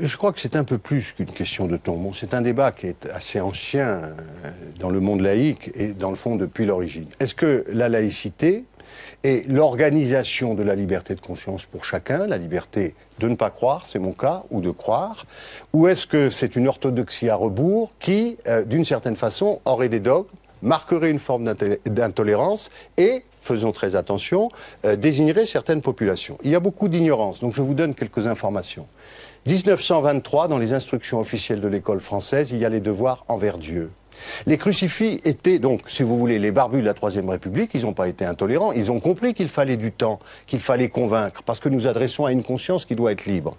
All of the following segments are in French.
Je crois que c'est un peu plus qu'une question de ton. c'est un débat qui est assez ancien euh, dans le monde laïque et dans le fond depuis l'origine. Est-ce que la laïcité et l'organisation de la liberté de conscience pour chacun, la liberté de ne pas croire, c'est mon cas, ou de croire, ou est-ce que c'est une orthodoxie à rebours qui, euh, d'une certaine façon, aurait des dogmes, marquerait une forme d'intolérance et faisons très attention, euh, désignerait certaines populations. Il y a beaucoup d'ignorance, donc je vous donne quelques informations. 1923, dans les instructions officielles de l'école française, il y a les devoirs envers Dieu. Les crucifix étaient donc, si vous voulez, les barbus de la Troisième République, ils n'ont pas été intolérants, ils ont compris qu'il fallait du temps, qu'il fallait convaincre, parce que nous adressons à une conscience qui doit être libre.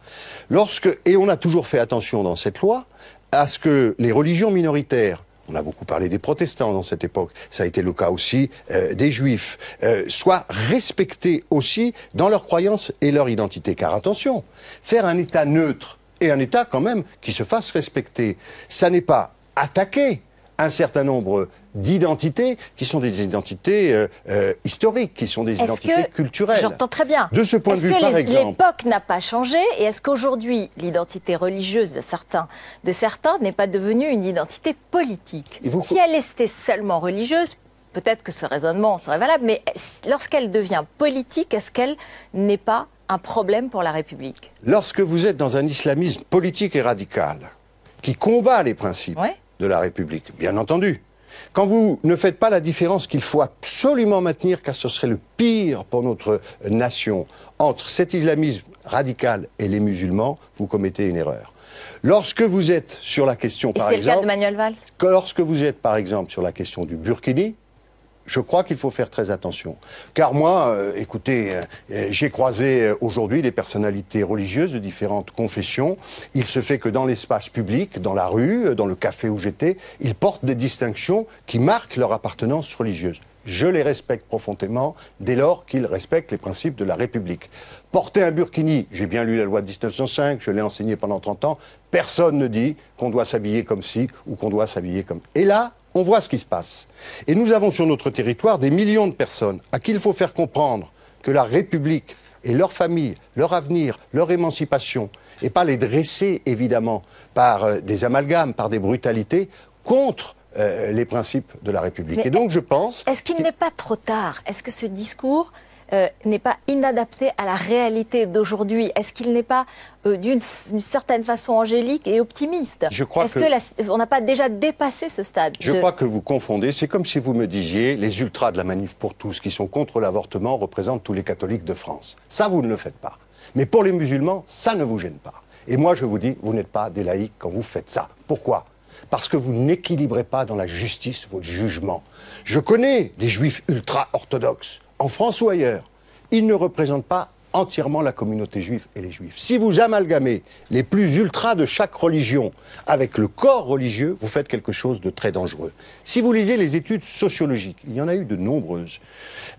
Lorsque, et on a toujours fait attention dans cette loi, à ce que les religions minoritaires, on a beaucoup parlé des protestants dans cette époque, ça a été le cas aussi euh, des juifs, euh, soient respectés aussi dans leurs croyances et leur identité. Car attention, faire un État neutre et un État quand même qui se fasse respecter, ça n'est pas attaquer un certain nombre d'identités qui sont des identités euh, euh, historiques, qui sont des identités culturelles. J'entends très bien. De ce point de vue, par exemple, l'époque n'a pas changé et est-ce qu'aujourd'hui l'identité religieuse de certains, de certains n'est pas devenue une identité politique Si elle était seulement religieuse, peut-être que ce raisonnement serait valable, mais lorsqu'elle devient politique, est-ce qu'elle n'est pas un problème pour la République Lorsque vous êtes dans un islamisme politique et radical, qui combat les principes, de la République, bien entendu. Quand vous ne faites pas la différence qu'il faut absolument maintenir, car ce serait le pire pour notre nation, entre cet islamisme radical et les musulmans, vous commettez une erreur. Lorsque vous êtes sur la question, par exemple, de Manuel Valls. lorsque vous êtes par exemple sur la question du Burkini, je crois qu'il faut faire très attention. Car moi, euh, écoutez, euh, euh, j'ai croisé aujourd'hui des personnalités religieuses de différentes confessions. Il se fait que dans l'espace public, dans la rue, dans le café où j'étais, ils portent des distinctions qui marquent leur appartenance religieuse. Je les respecte profondément dès lors qu'ils respectent les principes de la République. Porter un burkini, j'ai bien lu la loi de 1905, je l'ai enseigné pendant 30 ans, personne ne dit qu'on doit s'habiller comme ci ou qu'on doit s'habiller comme... Et là, on voit ce qui se passe. Et nous avons sur notre territoire des millions de personnes à qui il faut faire comprendre que la République et leur famille, leur avenir, leur émancipation, et pas les dresser, évidemment, par euh, des amalgames, par des brutalités, contre euh, les principes de la République. et donc, je pense... Est-ce qu'il n'est pas trop tard Est-ce que ce discours euh, n'est pas inadapté à la réalité d'aujourd'hui Est-ce qu'il n'est pas euh, d'une certaine façon angélique et optimiste Je crois Est-ce que, on n'a pas déjà dépassé ce stade Je crois que vous confondez. C'est comme si vous me disiez les ultras de la manif pour tous qui sont contre l'avortement représentent tous les catholiques de France. Ça, vous ne le faites pas. Mais pour les musulmans, ça ne vous gêne pas. Et moi, je vous dis, vous n'êtes pas des laïcs quand vous faites ça. Pourquoi parce que vous n'équilibrez pas dans la justice votre jugement. Je connais des juifs ultra-orthodoxes en France ou ailleurs, ils ne représentent pas entièrement la communauté juive et les juifs. Si vous amalgamez les plus ultras de chaque religion avec le corps religieux, vous faites quelque chose de très dangereux. Si vous lisez les études sociologiques, il y en a eu de nombreuses,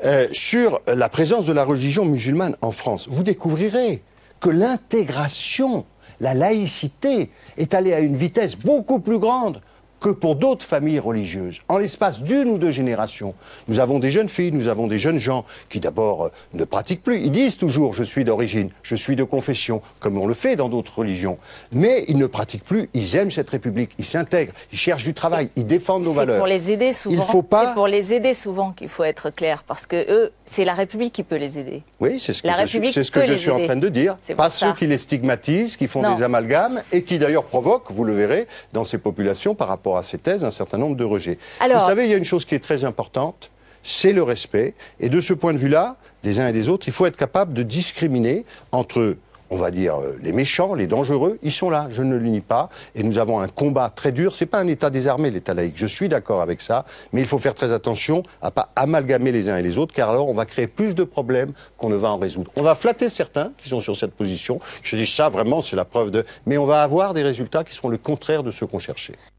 euh, sur la présence de la religion musulmane en France, vous découvrirez que l'intégration, la laïcité est allée à une vitesse beaucoup plus grande que pour d'autres familles religieuses. En l'espace d'une ou deux générations, nous avons des jeunes filles, nous avons des jeunes gens qui d'abord euh, ne pratiquent plus. Ils disent toujours je suis d'origine, je suis de confession, comme on le fait dans d'autres religions. Mais ils ne pratiquent plus, ils aiment cette République, ils s'intègrent, ils cherchent du travail, ils défendent nos valeurs. C'est pour les aider souvent. Il faut pour les aider souvent qu'il faut être clair, parce que eux, c'est la République qui peut les aider. Oui, c'est ce que je, suis, en train de dire. Pas ceux qui les stigmatisent, qui font des amalgames et qui d'ailleurs provoquent, vous le verrez, dans ces populations par rapport à ces thèses un certain nombre de rejets. Vous savez, il y a une chose qui est très importante, c'est le respect. Et de ce point de vue-là, des uns et des autres, il faut être capable de discriminer entre on va dire, euh, les méchants, les dangereux, ils sont là, je ne l'unis pas, et nous avons un combat très dur, c'est pas un état désarmé, l'état laïque, je suis d'accord avec ça, mais il faut faire très attention à pas amalgamer les uns et les autres, car alors on va créer plus de problèmes qu'on ne va en résoudre. On va flatter certains qui sont sur cette position, je dis ça vraiment, c'est la preuve de... Mais on va avoir des résultats qui sont le contraire de ce qu'on cherchait.